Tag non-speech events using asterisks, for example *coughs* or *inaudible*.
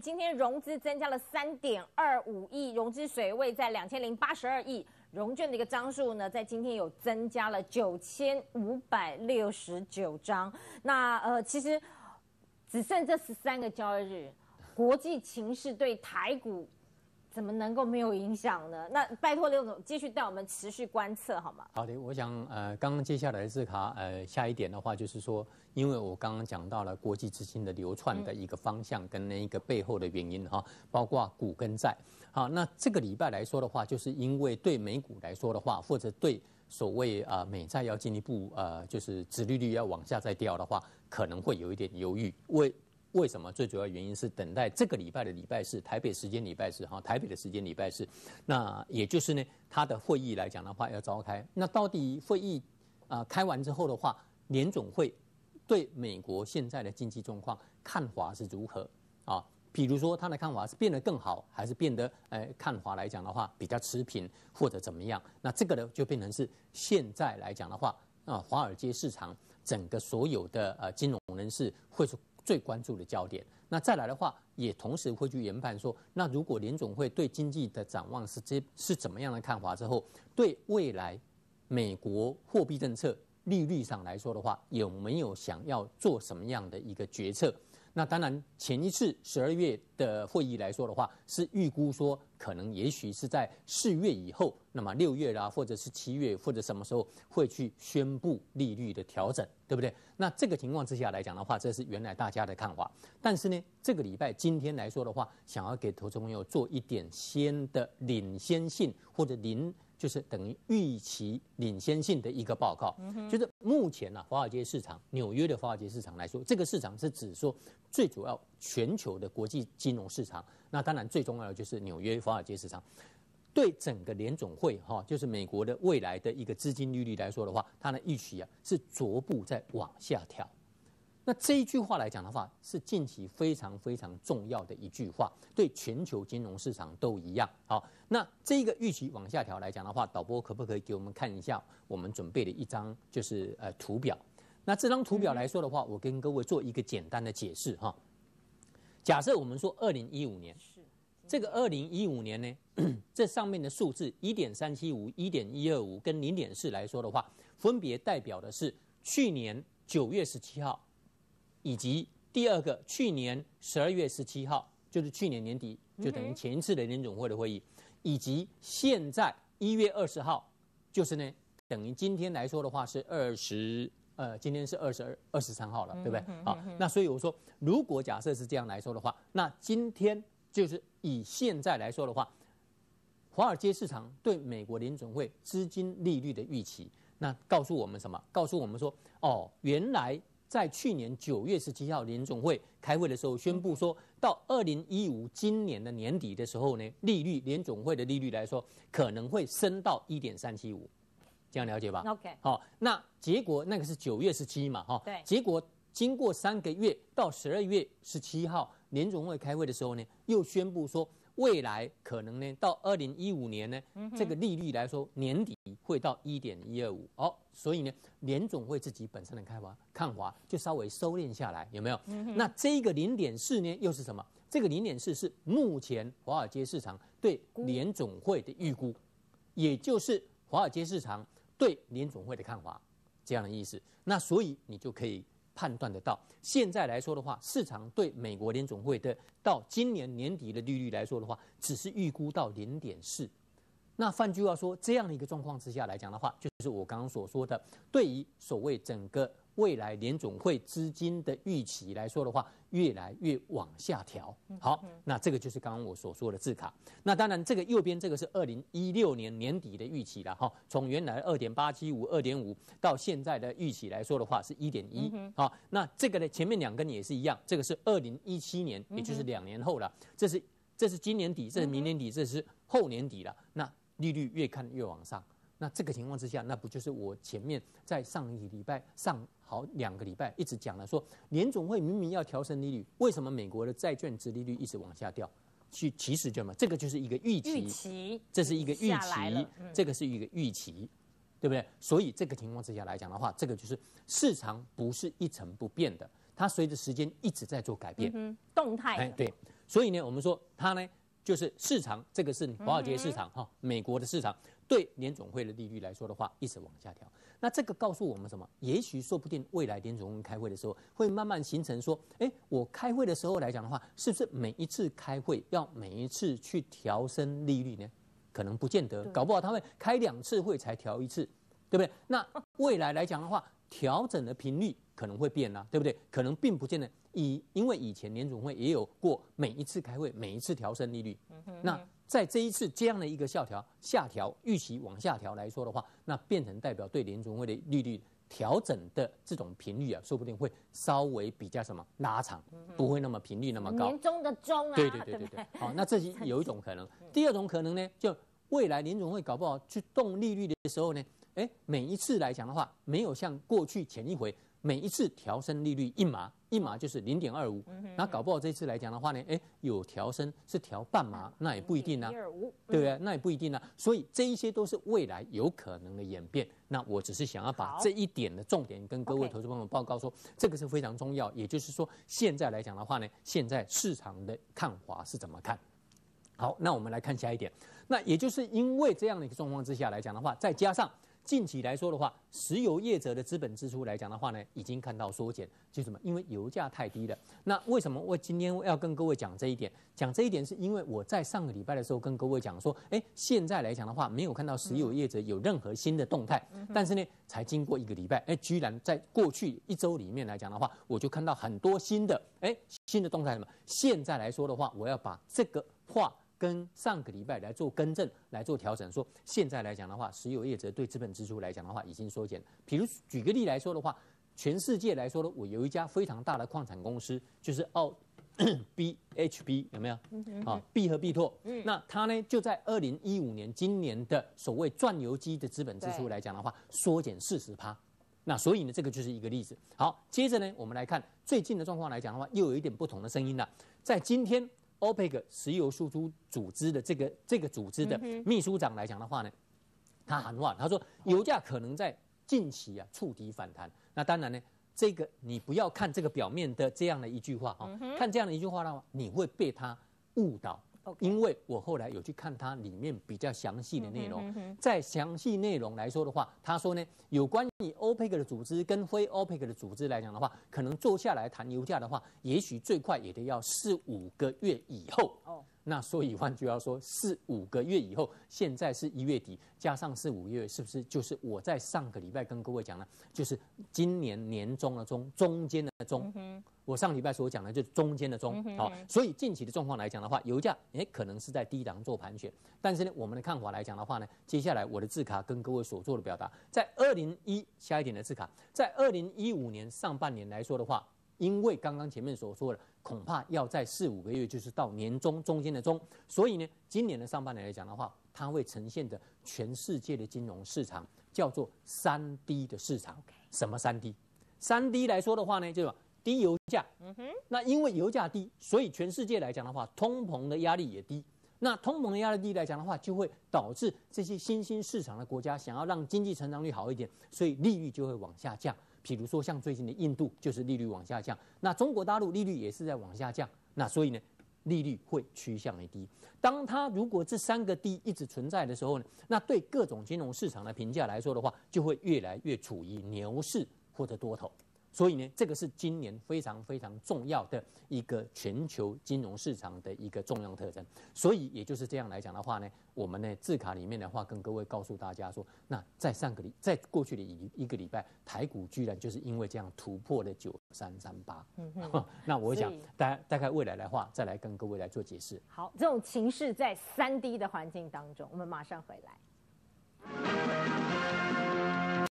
今天融资增加了三点二五亿，融资水位在两千零八十二亿，融券的一个张数呢，在今天有增加了九千五百六十九张。那呃，其实只剩这十三个交易日，国际情势对台股。怎么能够没有影响呢？那拜托刘总继续带我们持续观测好吗？好的，我想呃，刚刚接下来的这卡呃下一点的话，就是说，因为我刚刚讲到了国际资金的流窜的一个方向跟那一个背后的原因哈，包括股跟债。好，那这个礼拜来说的话，就是因为对美股来说的话，或者对所谓啊美债要进一步呃就是殖利率要往下再掉的话，可能会有一点犹豫。为为什么？最主要原因是等待这个礼拜的礼拜四，台北时间礼拜四哈，台北的时间礼拜四。那也就是呢，他的会议来讲的话要召开。那到底会议啊开完之后的话，联总会对美国现在的经济状况看法是如何啊？比如说他的看法是变得更好，还是变得诶，看法来讲的话比较持平，或者怎么样？那这个呢就变成是现在来讲的话啊，华尔街市场整个所有的呃金融人士会是。最关注的焦点，那再来的话，也同时会去研判说，那如果联总会对经济的展望是这，是怎么样的看法之后，对未来美国货币政策。利率上来说的话，有没有想要做什么样的一个决策？那当然，前一次十二月的会议来说的话，是预估说可能也许是在四月以后，那么六月啦，或者是七月或者什么时候会去宣布利率的调整，对不对？那这个情况之下来讲的话，这是原来大家的看法。但是呢，这个礼拜今天来说的话，想要给投资朋友做一点先的领先性或者您。就是等于预期领先性的一个报告，就是目前呢，华尔街市场，纽约的华尔街市场来说，这个市场是指说最主要全球的国际金融市场。那当然最重要的就是纽约华尔街市场，对整个联总会哈，就是美国的未来的一个资金利率来说的话，它的预期啊是逐步在往下调。那这一句话来讲的话，是近期非常非常重要的一句话，对全球金融市场都一样。好，那这个预期往下调来讲的话，导播可不可以给我们看一下我们准备的一张就是呃图表？那这张图表来说的话，我跟各位做一个简单的解释哈。假设我们说二零一五年，是这个二零一五年呢，*coughs* 这上面的数字一点三七五、一点一二五跟零点四来说的话，分别代表的是去年九月十七号。以及第二个，去年十二月十七号，就是去年年底，就等于前一次的联总会的会议，以及现在一月二十号，就是呢，等于今天来说的话是二十，呃，今天是二十二、二十三号了，对不对？好，那所以我说，如果假设是这样来说的话，那今天就是以现在来说的话，华尔街市场对美国联准会资金利率的预期，那告诉我们什么？告诉我们说，哦，原来。在去年九月十七号联总会开会的时候宣布说，到二零一五今年的年底的时候呢，利率联总会的利率来说可能会升到一点三七五，这样了解吧？OK，好，那结果那个是九月十七嘛，哈，对，结果经过三个月到十二月十七号联总会开会的时候呢，又宣布说。未来可能呢，到二零一五年呢，这个利率来说，年底会到一点一二五。哦，所以呢，联总会自己本身的看法，看法就稍微收敛下来，有没有？那这个零点四呢，又是什么？这个零点四是目前华尔街市场对联总会的预估，也就是华尔街市场对联总会的看法这样的意思。那所以你就可以。判断得到，现在来说的话，市场对美国联总会的到今年年底的利率来说的话，只是预估到零点四。那换句话说，这样的一个状况之下来讲的话，就是我刚刚所说的，对于所谓整个。未来联总会资金的预期来说的话，越来越往下调。好，那这个就是刚刚我所说的字卡。那当然，这个右边这个是二零一六年年底的预期了哈。从原来二点八七五、二点五到现在的预期来说的话，是一点一。好，那这个呢，前面两根也是一样。这个是二零一七年，也就是两年后了。这是这是今年底，这是明年底，这是后年底了。那利率越看越往上。那这个情况之下，那不就是我前面在上一礼拜上好两个礼拜一直讲了，说联总会明明要调升利率，为什么美国的债券殖利率一直往下掉？去其实就什这个就是一个预期，这是一个预期，这个是一个预期，对不对？所以这个情况之下来讲的话，这个就是市场不是一成不变的，它随着时间一直在做改变，动态。哎，对。所以呢，我们说它呢，就是市场，这个是华尔街市场哈，美国的市场。对联总会的利率来说的话，一直往下调。那这个告诉我们什么？也许说不定未来联总会开会的时候，会慢慢形成说，哎，我开会的时候来讲的话，是不是每一次开会要每一次去调升利率呢？可能不见得，搞不好他会开两次会才调一次，对不对？那 *laughs* 未来来讲的话，调整的频率可能会变啦，对不对？可能并不见得以，因为以前联总会也有过每一次开会，每一次调升利率。嗯哼，那。在这一次这样的一个下调、下调预期往下调来说的话，那变成代表对联储会的利率调整的这种频率啊，说不定会稍微比较什么拉长，不会那么频率那么高。年终的终啊，对对对对对。好，那这是 *laughs* 有一种可能。第二种可能呢，就未来联储会搞不好去动利率的时候呢，哎，每一次来讲的话，没有像过去前一回。每一次调升利率一码一码就是零点二五，那搞不好这次来讲的话呢，哎，有调升是调半码，那也不一定啊，对不对？那也不一定啊，所以这一些都是未来有可能的演变。那我只是想要把这一点的重点跟各位投资朋友报告说，这个是非常重要。也就是说，现在来讲的话呢，现在市场的看法是怎么看？好，那我们来看下一点，那也就是因为这样的一个状况之下来讲的话，再加上。近期来说的话，石油业者的资本支出来讲的话呢，已经看到缩减，就什么？因为油价太低了。那为什么我今天要跟各位讲这一点？讲这一点是因为我在上个礼拜的时候跟各位讲说，哎，现在来讲的话，没有看到石油业者有任何新的动态。但是呢，才经过一个礼拜，哎，居然在过去一周里面来讲的话，我就看到很多新的，哎，新的动态什么？现在来说的话，我要把这个话。跟上个礼拜来做更正、来做调整，说现在来讲的话，石油业者对资本支出来讲的话，已经缩减。比如举个例来说的话，全世界来说呢，我有一家非常大的矿产公司，就是澳 *coughs* B H B 有没有？啊，B 和 B 嗯，那它呢，就在二零一五年今年的所谓钻油机的资本支出来讲的话，缩减四十趴。那所以呢，这个就是一个例子。好，接着呢，我们来看最近的状况来讲的话，又有一点不同的声音了。在今天。OPEC 石油输出组织的这个这个组织的秘书长来讲的话呢，他很乱，他说油价可能在近期啊触底反弹。那当然呢，这个你不要看这个表面的这样的一句话啊，看这样的一句话的话，你会被他误导。因为我后来有去看它里面比较详细的内容，在详细内容来说的话，他说呢，有关于 OPEC 的组织跟非 OPEC 的组织来讲的话，可能坐下来谈油价的话，也许最快也得要四五个月以后。那说一万句要说四五个月以后，现在是一月底，加上四五月，是不是就是我在上个礼拜跟各位讲了，就是今年年中的中，中间的中。我上礼拜所讲的就中间的中。好，所以近期的状况来讲的话，油价哎可能是在低档做盘旋，但是呢，我们的看法来讲的话呢，接下来我的字卡跟各位所做的表达，在二零一下一点的字卡，在二零一五年上半年来说的话。因为刚刚前面所说的，恐怕要在四五个月，就是到年中中间的中，所以呢，今年的上半年来讲的话，它会呈现的全世界的金融市场叫做三低的市场。什么三低？三低来说的话呢，就是低油价。嗯哼。那因为油价低，所以全世界来讲的话，通膨的压力也低。那通膨的压力低来讲的话，就会导致这些新兴市场的国家想要让经济成长率好一点，所以利率就会往下降。比如说，像最近的印度，就是利率往下降；那中国大陆利率也是在往下降。那所以呢，利率会趋向于低。当它如果这三个低一直存在的时候呢，那对各种金融市场的评价来说的话，就会越来越处于牛市或者多头。所以呢，这个是今年非常非常重要的一个全球金融市场的一个重要特征。所以也就是这样来讲的话呢，我们呢字卡里面的话跟各位告诉大家说，那在上个礼，在过去的一一个礼拜，台股居然就是因为这样突破了九三三八。嗯 *laughs* 那我想大大概未来的话，再来跟各位来做解释。好，这种情势在三 D 的环境当中，我们马上回来。